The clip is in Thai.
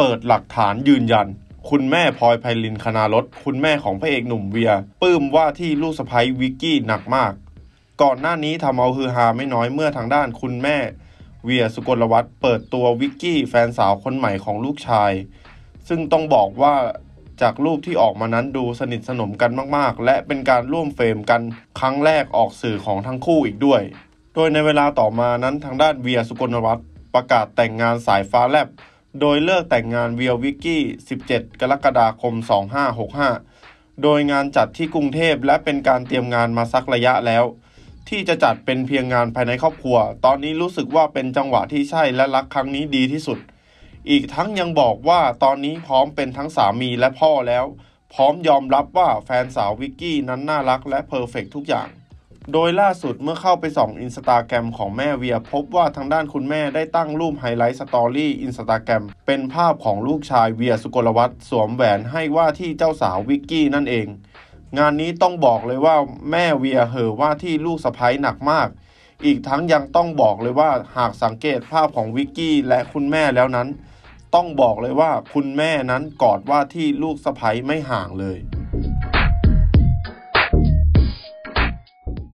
เปิดหลักฐานยืนยัน คุณแม่พลอยไพลินคณารถคุณแม่ของพระเอกหนุ่มเวียปื้มว่าที่ลูกสะพ้ยวิกกี้หนักมาก ก่อนหน้านี้ทำเอาฮือฮาไม่น้อยเมื่อทางด้านคุณแม่เวียสุกลวัฒน์เปิดตัววิกกี้แฟนสาวคนใหม่ของลูกชาย ซึ่งต้องบอกว่าจากรูปที่ออกมานั้นดูสนิทสนมกันมากๆ และเป็นการร่วมเฟรมกันครั้งแรกออกสื่อของทั้งคู่อีกด้วย โดยในเวลาต่อมานั้นทางด้านเวียสุกลวัฒน์ประกาศแต่งงานสายฟ้าแลบโดยเลิกแต่งงานเวียววิกกี้ 17 กรกฎาคม 2565 โดยงานจัดที่กรุงเทพและเป็นการเตรียมงานมาสักระยะแล้ว ที่จะจัดเป็นเพียงงานภายในครอบครัว ตอนนี้รู้สึกว่าเป็นจังหวะที่ใช่และรักครั้งนี้ดีที่สุด อีกทั้งยังบอกว่าตอนนี้พร้อมเป็นทั้งสามีและพ่อแล้ว พร้อมยอมรับว่าแฟนสาววิกกี้นั้นน่ารักและเพอร์เฟกทุกอย่างโดยล่าสุดเมื่อเข้าไปส่องอินสตาแกรมของแม่เวียพบว่าทางด้านคุณแม่ได้ตั้งรูปไฮไลท์สตอรี่อินสตาแกรมเป็นภาพของลูกชายเวียสุกลวัฒน์สวมแหวนให้ว่าที่เจ้าสาววิกกี้นั่นเองงานนี้ต้องบอกเลยว่าแม่เวียเหอว่าที่ลูกสะพ้ยหนักมาก อีกทั้งยังต้องบอกเลยว่าหากสังเกตภาพของวิกกี้และคุณแม่แล้วนั้น ต้องบอกเลยว่าคุณแม่นั้นกอดว่าที่ลูกสะพ้ยไม่ห่างเลย